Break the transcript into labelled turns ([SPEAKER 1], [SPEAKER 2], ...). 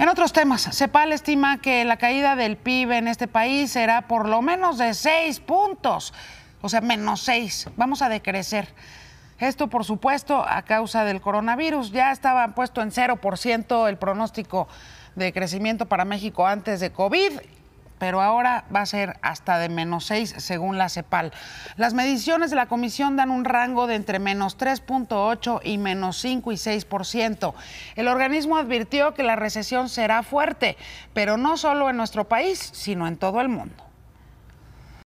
[SPEAKER 1] En otros temas, CEPAL estima que la caída del PIB en este país será por lo menos de seis puntos, o sea, menos seis. Vamos a decrecer. Esto, por supuesto, a causa del coronavirus. Ya estaba puesto en 0% el pronóstico de crecimiento para México antes de COVID pero ahora va a ser hasta de menos 6 según la CEPAL. Las mediciones de la comisión dan un rango de entre menos 3.8 y menos 5 y 6%. El organismo advirtió que la recesión será fuerte, pero no solo en nuestro país, sino en todo el mundo.